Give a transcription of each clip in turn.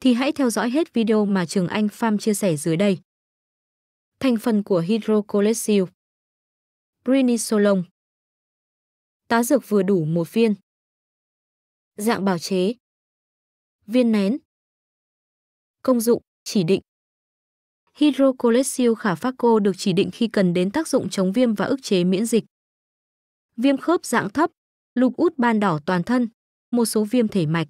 thì hãy theo dõi hết video mà Trường Anh Farm chia sẻ dưới đây. Thành phần của Hydrocolesium Brinisolone Tá dược vừa đủ một viên Dạng bào chế Viên nén Công dụng, chỉ định Hydrocolesium khả phát cô được chỉ định khi cần đến tác dụng chống viêm và ức chế miễn dịch. Viêm khớp dạng thấp, lục út ban đỏ toàn thân, một số viêm thể mạch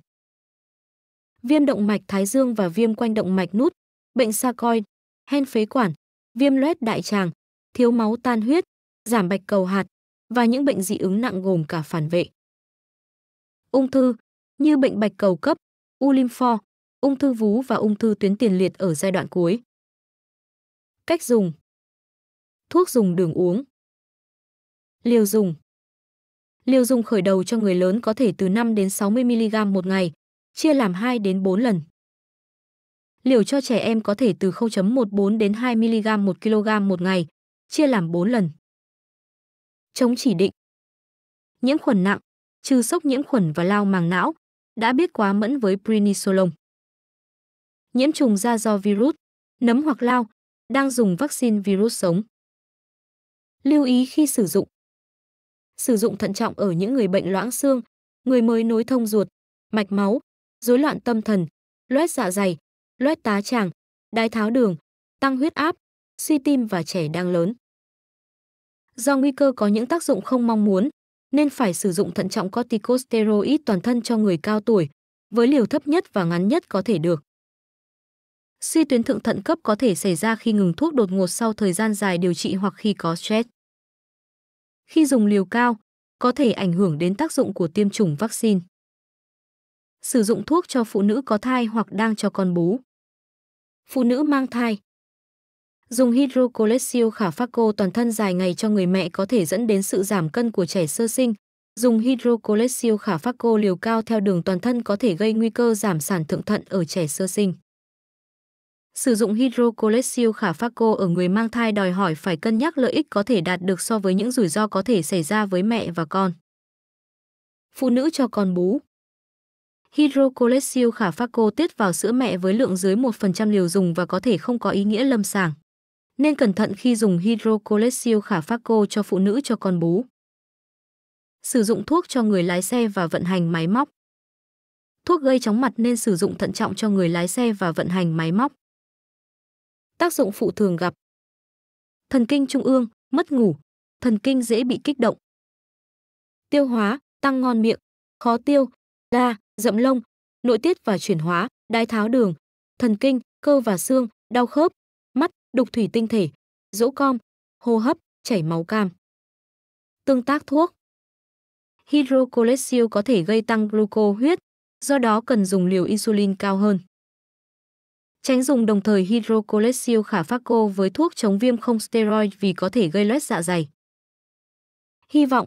viêm động mạch thái dương và viêm quanh động mạch nút, bệnh sarcoid, hen phế quản, viêm loét đại tràng, thiếu máu tan huyết, giảm bạch cầu hạt và những bệnh dị ứng nặng gồm cả phản vệ. Ung thư như bệnh bạch cầu cấp, u lympho, ung thư vú và ung thư tuyến tiền liệt ở giai đoạn cuối. Cách dùng Thuốc dùng đường uống Liều dùng Liều dùng khởi đầu cho người lớn có thể từ 5 đến 60 mg một ngày, chia làm 2 đến 4 lần. Liều cho trẻ em có thể từ 0.14 đến 2 mg 1 kg một ngày, chia làm 4 lần. Chống chỉ định. Nhiễm khuẩn nặng, trừ sốc nhiễm khuẩn và lao màng não, đã biết quá mẫn với prednisolone. Nhiễm trùng da do virus, nấm hoặc lao, đang dùng vaccine virus sống. Lưu ý khi sử dụng. Sử dụng thận trọng ở những người bệnh loãng xương, người mới nối thông ruột, mạch máu, rối loạn tâm thần, loét dạ dày, loét tá tràng, đái tháo đường, tăng huyết áp, suy tim và trẻ đang lớn. Do nguy cơ có những tác dụng không mong muốn, nên phải sử dụng thận trọng corticosteroid toàn thân cho người cao tuổi, với liều thấp nhất và ngắn nhất có thể được. Suy tuyến thượng thận cấp có thể xảy ra khi ngừng thuốc đột ngột sau thời gian dài điều trị hoặc khi có stress. Khi dùng liều cao, có thể ảnh hưởng đến tác dụng của tiêm chủng vaccine sử dụng thuốc cho phụ nữ có thai hoặc đang cho con bú. Phụ nữ mang thai Dùng hydrocolesio khả phác cô toàn thân dài ngày cho người mẹ có thể dẫn đến sự giảm cân của trẻ sơ sinh. Dùng hydrocolesio khả phác cô liều cao theo đường toàn thân có thể gây nguy cơ giảm sản thượng thận ở trẻ sơ sinh. Sử dụng hydrocolesio khả phác cô ở người mang thai đòi hỏi phải cân nhắc lợi ích có thể đạt được so với những rủi ro có thể xảy ra với mẹ và con. Phụ nữ cho con bú Hydrocolesio khả phaco tiết vào sữa mẹ với lượng dưới 1% liều dùng và có thể không có ý nghĩa lâm sàng. Nên cẩn thận khi dùng hydrocolesio khả phaco cho phụ nữ cho con bú. Sử dụng thuốc cho người lái xe và vận hành máy móc. Thuốc gây chóng mặt nên sử dụng thận trọng cho người lái xe và vận hành máy móc. Tác dụng phụ thường gặp. Thần kinh trung ương, mất ngủ, thần kinh dễ bị kích động. Tiêu hóa, tăng ngon miệng, khó tiêu, da dậm lông, nội tiết và chuyển hóa, đái tháo đường, thần kinh, cơ và xương, đau khớp, mắt, đục thủy tinh thể, rỗ com, hô hấp, chảy máu cam. Tương tác thuốc Hydrocholesterol có thể gây tăng gluco huyết, do đó cần dùng liều insulin cao hơn. Tránh dùng đồng thời hydrocholesterol khả phát cô với thuốc chống viêm không steroid vì có thể gây loét dạ dày. Hy vọng